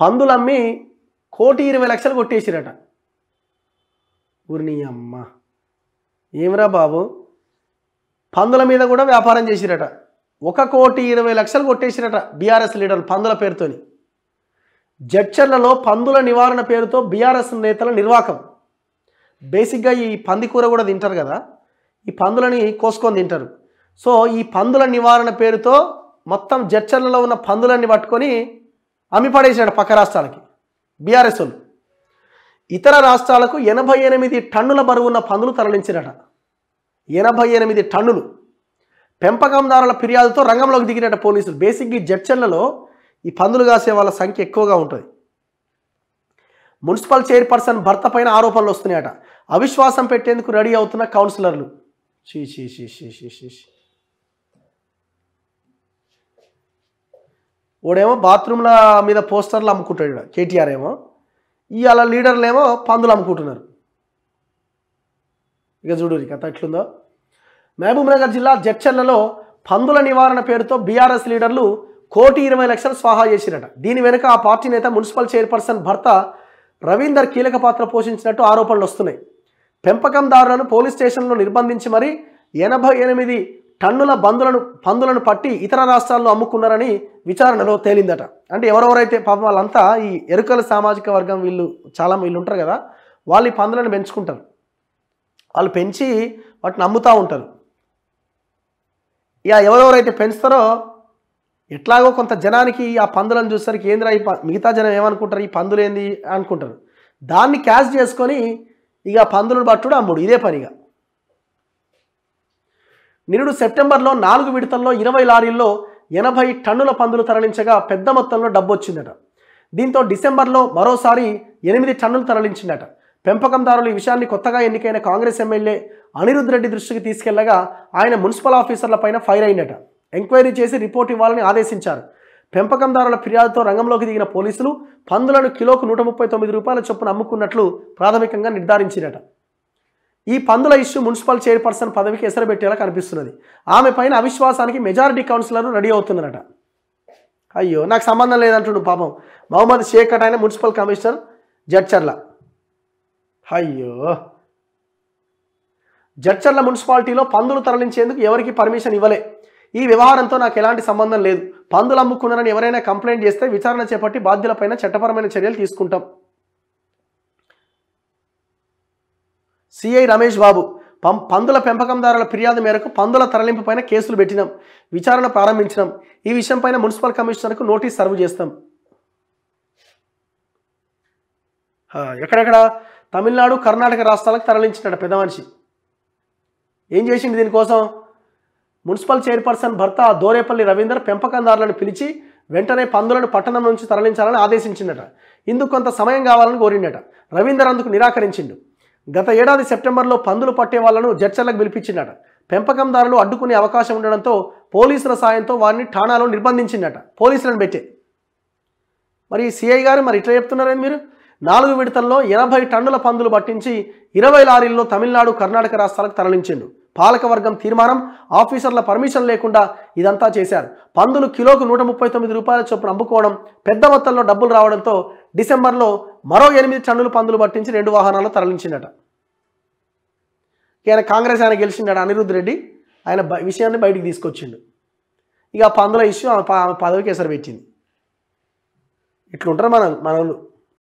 పందులమ్మి కోటి ఇరవై లక్షలు కొట్టేసిరట ఊరిని అమ్మ ఏమిరా బాబు పందుల మీద కూడా వ్యాపారం చేసిరట ఒక కోటి ఇరవై లక్షలు కొట్టేసిరట బీఆర్ఎస్ లీడర్లు పందుల పేరుతోని జడ్చర్లలో పందుల నివారణ పేరుతో బీఆర్ఎస్ నేతల నిర్వాకం బేసిక్గా ఈ పందికూర కూడా తింటారు కదా ఈ పందులని కోసుకొని తింటారు సో ఈ పందుల నివారణ పేరుతో మొత్తం జడ్చర్లలో ఉన్న పందులన్నీ పట్టుకొని అమ్మి పడేసాడు పక్క రాష్ట్రాలకి బీఆర్ఎస్ ఇతర రాష్ట్రాలకు ఎనభై ఎనిమిది టన్నుల బరువున్న పందులు తరలించినట ఎనభై ఎనిమిది టన్నులు పెంపకందారుల ఫిర్యాదుతో రంగంలోకి దిగినట పోలీసులు బేసిక్ ఈ జడ్చర్లలో ఈ పందులు కాసే వాళ్ళ సంఖ్య ఎక్కువగా ఉంటుంది మున్సిపల్ చైర్పర్సన్ భర్త పైన ఆరోపణలు వస్తున్నాయట అవిశ్వాసం పెట్టేందుకు రెడీ అవుతున్న కౌన్సిలర్లు షీ షీ షీ షీ షీ షీ వాడేమో బాత్రూమ్ల మీద పోస్టర్లు అమ్ముకుంటాడు కేటీఆర్ ఏమో ఇవాళ లీడర్లు ఏమో పందులు అమ్ముకుంటున్నారు ఇక చూడు కథ ఎట్లుందో నగర్ జిల్లా జడ్చర్లలో పందుల నివారణ పేరుతో బీఆర్ఎస్ లీడర్లు కోటి ఇరవై లక్షలు స్వాహా చేసినట దీని వెనుక ఆ పార్టీ నేత మున్సిపల్ చైర్పర్సన్ భర్త రవీందర్ కీలక పాత్ర పోషించినట్టు ఆరోపణలు వస్తున్నాయి పెంపకందారులను పోలీస్ స్టేషన్లో నిర్బంధించి మరీ ఎనభై ఎనిమిది టన్నుల బందులను పందులను పట్టి ఇతర రాష్ట్రాల్లో అమ్ముకున్నారని విచారణలో తేలిందట అంటే ఎవరెవరైతే పాపం వాళ్ళంతా ఈ ఎరుకల సామాజిక వర్గం వీళ్ళు చాలా వీళ్ళు ఉంటారు కదా వాళ్ళు ఈ పందులను పెంచుకుంటారు వాళ్ళు పెంచి వాటిని అమ్ముతూ ఉంటారు ఇక ఎవరెవరైతే పెంచుతారో ఎట్లాగో కొంత జనానికి ఆ పందులను చూసరికి ఏందిరా ఈ మిగతా జనం ఏమనుకుంటారు ఈ పందులు ఏంది అనుకుంటారు దాన్ని క్యాష్ చేసుకొని ఇక పందులను బట్టుడు అమ్ముడు ఇదే పనిగా నిరుడు సెప్టెంబర్లో నాలుగు విడతల్లో ఇరవై లారీల్లో ఎనభై టన్నుల పందులు తరలించగా పెద్ద మొత్తంలో డబ్బు వచ్చిందట దీంతో డిసెంబర్లో మరోసారి ఎనిమిది టన్నులు తరలించిందట పెంపకందారులు ఈ విషయాన్ని కొత్తగా ఎన్నికైన కాంగ్రెస్ ఎమ్మెల్యే అనిరుద్ రెడ్డి దృష్టికి తీసుకెళ్లగా ఆయన మున్సిపల్ ఆఫీసర్లపైన ఫైర్ అయినట ఎంక్వైరీ చేసి రిపోర్ట్ ఇవ్వాలని ఆదేశించారు పెంపకందారుల ఫిర్యాదుతో రంగంలోకి దిగిన పోలీసులు పందులను కిలోకు నూట ముప్పై తొమ్మిది రూపాయల చొప్పున అమ్ముకున్నట్లు ప్రాథమికంగా నిర్ధారించినట ఈ పందుల ఇష్యూ మున్సిపల్ చైర్పర్సన్ పదవికి ఎసరబెట్టేలా కనిపిస్తున్నది ఆమె పైన అవిశ్వాసానికి మెజారిటీ కౌన్సిలర్ రెడీ అవుతుందనట అయ్యో నాకు సంబంధం లేదంటుండు పాపం మహమ్మద్ షేఖ్ అట్ ఆయన మున్సిపల్ కమిషనర్ జడ్చర్ల అయ్యో జడ్చర్ల మున్సిపాలిటీలో పందులు తరలించేందుకు ఎవరికి పర్మిషన్ ఇవ్వలే ఈ వ్యవహారంతో నాకు ఎలాంటి సంబంధం లేదు పందులు అమ్ముకున్నారని ఎవరైనా కంప్లైంట్ చేస్తే విచారణ చేపట్టి బాధ్యులపైన చట్టపరమైన చర్యలు తీసుకుంటాం సిఐ రమేష్ బాబు పం పందుల పెంపకందారుల ఫిర్యాదు మేరకు పందుల తరలింపుపైన కేసులు పెట్టినాం విచారణ ప్రారంభించినాం ఈ విషయంపైన మున్సిపల్ కమిషనర్కు నోటీస్ సర్వ్ చేస్తాం ఎక్కడెక్కడ తమిళనాడు కర్ణాటక రాష్ట్రాలకు తరలించినాడు పెద్ద మనిషి ఏం చేసిండు దీనికోసం మున్సిపల్ చైర్పర్సన్ భర్త దోరేపల్లి రవీందర్ పెంపకందారులను పిలిచి వెంటనే పందులను పట్టణం నుంచి తరలించాలని ఆదేశించిండట ఇందుకు కొంత సమయం కావాలని కోరిండట రవీందర్ అందుకు నిరాకరించిండు గత ఏడాది సెప్టెంబర్లో పందులు పట్టే వాళ్లను జడ్చర్లకు పిలిపించిందట పెంపకందారులు అడ్డుకునే అవకాశం ఉండడంతో పోలీసుల సాయంతో వారిని ఠాణాలో నిర్బంధించిందట పోలీసులను పెట్టే మరి సిఐ గారు మరి ఇట్లా చెప్తున్నారని మీరు నాలుగు విడతల్లో ఎనభై టన్నుల పందులు పట్టించి ఇరవై లారీల్లో తమిళనాడు కర్ణాటక రాష్ట్రాలకు తరలించిండు పాలకవర్గం తీర్మానం ఆఫీసర్ల పర్మిషన్ లేకుండా ఇదంతా చేశారు పందులు కిలోకు నూట ముప్పై తొమ్మిది రూపాయల చొప్పున అమ్ముకోవడం పెద్ద మొత్తంలో డబ్బులు రావడంతో డిసెంబర్లో మరో ఎనిమిది టన్నులు పందులు పట్టించి రెండు వాహనాలు తరలించిండట ఈయన కాంగ్రెస్ ఆయన గెలిచిండట అనిరుద్ రెడ్డి ఆయన విషయాన్ని బయటికి తీసుకొచ్చిండు ఇక పందుల ఇష్యూ ఆమె పదవికి ఎసరు పెట్టింది ఇట్లుంటారు మనం మనలు